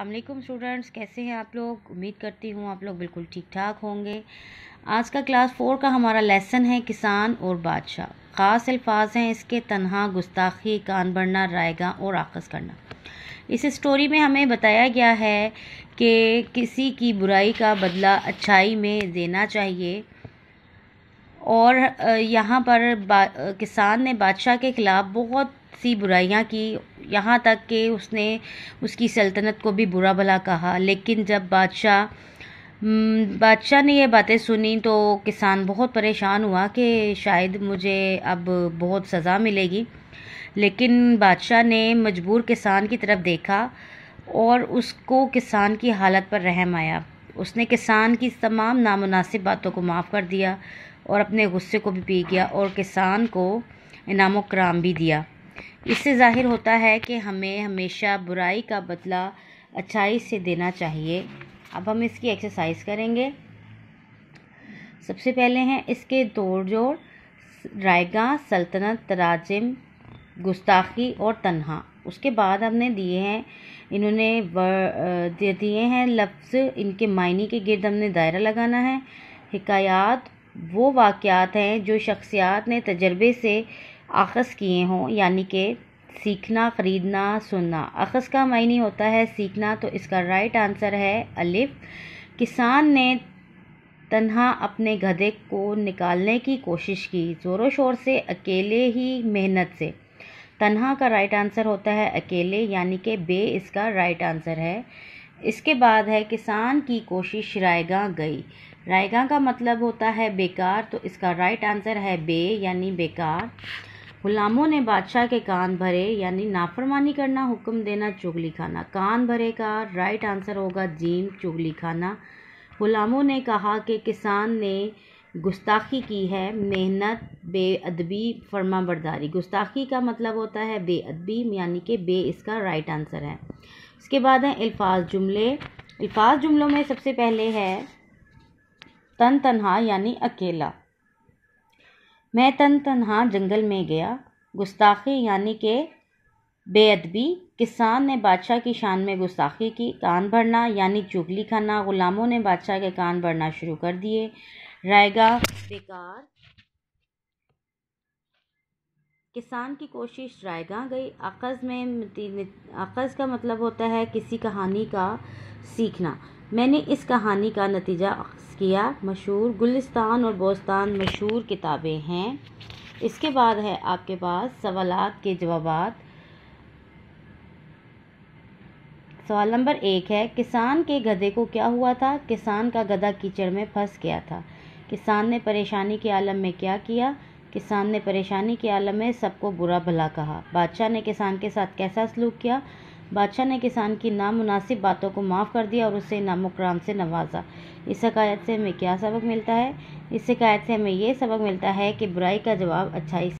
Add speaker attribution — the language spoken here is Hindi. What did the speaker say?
Speaker 1: अल्लाम स्टूडेंट्स कैसे हैं आप लोग उम्मीद करती हूँ आप लोग बिल्कुल ठीक ठाक होंगे आज का क्लास फोर का हमारा लेसन है किसान और बादशाह ख़ास अल्फाज हैं इसके तनहा गुस्ताखी कान बढ़ना रायगा और आकस करना इस स्टोरी में हमें बताया गया है कि किसी की बुराई का बदला अच्छाई में देना चाहिए और यहाँ पर किसान ने बादशाह के ख़िलाफ़ बहुत सी बुराइयाँ की यहाँ तक कि उसने उसकी सल्तनत को भी बुरा भला कहा लेकिन जब बादशाह हम्म, बादशाह ने ये बातें सुनी तो किसान बहुत परेशान हुआ कि शायद मुझे अब बहुत सज़ा मिलेगी लेकिन बादशाह ने मजबूर किसान की तरफ देखा और उसको किसान की हालत पर रहम आया उसने किसान की तमाम नामनासिब बातों को माफ़ कर दिया और अपने गुस्से को भी पी गया और किसान को इनाम कराम भी दिया इससे ज़ाहिर होता है कि हमें हमेशा बुराई का बदला अच्छाई से देना चाहिए अब हम इसकी एक्सरसाइज करेंगे सबसे पहले हैं इसके तोड़ जोड़ रायगा सल्तनत तराजिम गुस्ताखी और तन्हा उसके बाद हमने दिए हैं इन्होंने दिए हैं लफ्ज़ इनके मायने के गिरद हमने दायरा लगाना है हकयात वो वाक़ हैं जो शख्सियात ने तजर्बे से आखस किए हों यानी कि सीखना ख़रीदना सुनना अखस का मायने होता है सीखना तो इसका राइट आंसर है अलिफ किसान ने तन्हा अपने गधे को निकालने की कोशिश की ज़ोरों शोर से अकेले ही मेहनत से तन्हा का राइट आंसर होता है अकेले यानी कि बे इसका राइट आंसर है इसके बाद है किसान की कोशिश रायगा गई रायगा का मतलब होता है बेकार तो इसका राइट आंसर है बे यानी बेकार गुलामों ने बादशाह के कान भरे यानी नाफरमानी करना हुक्म देना चुगली खाना कान भरे का राइट आंसर होगा जीम चुगली खाना गुलामों ने कहा कि किसान ने गुस्ताखी की है मेहनत बेअदबी फर्मा बरदारी गुस्ताखी का मतलब होता है बेअदबी यानी कि बे इसका राइट आंसर है इसके बाद है अल्फाज जुमले अल्फाज जुमलों में सबसे पहले है तन तनहा यानी अकेला मैं तन तनहा जंगल में गया गुस्ताखी यानी के बेअदबी किसान ने बादशाह की शान में गुस्ताखी की कान भरना यानी चुगली खाना ग़ुलामों ने बादशाह के कान भरना शुरू कर दिए रायगा बेकार किसान की कोशिश रायगा गई अकज़ में अकज़ का मतलब होता है किसी कहानी का सीखना मैंने इस कहानी का नतीजा अक्स किया मशहूर गुलिस्तान और बोस्तान मशहूर किताबें हैं इसके बाद है आपके पास सवाल के जवाब सवाल नंबर एक है किसान के गधे को क्या हुआ था किसान का गधा कीचड़ में फंस गया था किसान ने परेशानी के आलम में क्या किया किसान ने परेशानी के आलम में सबको बुरा भला कहा बादशाह ने किसान के साथ कैसा सलूक किया बादशाह ने किसान की नामुनासिब बातों को माफ़ कर दिया और उसे उक्राम से नवाजा इस शिकायत से हमें क्या सबक मिलता है इस शिकायत से हमें यह सबक मिलता है कि बुराई का जवाब अच्छाई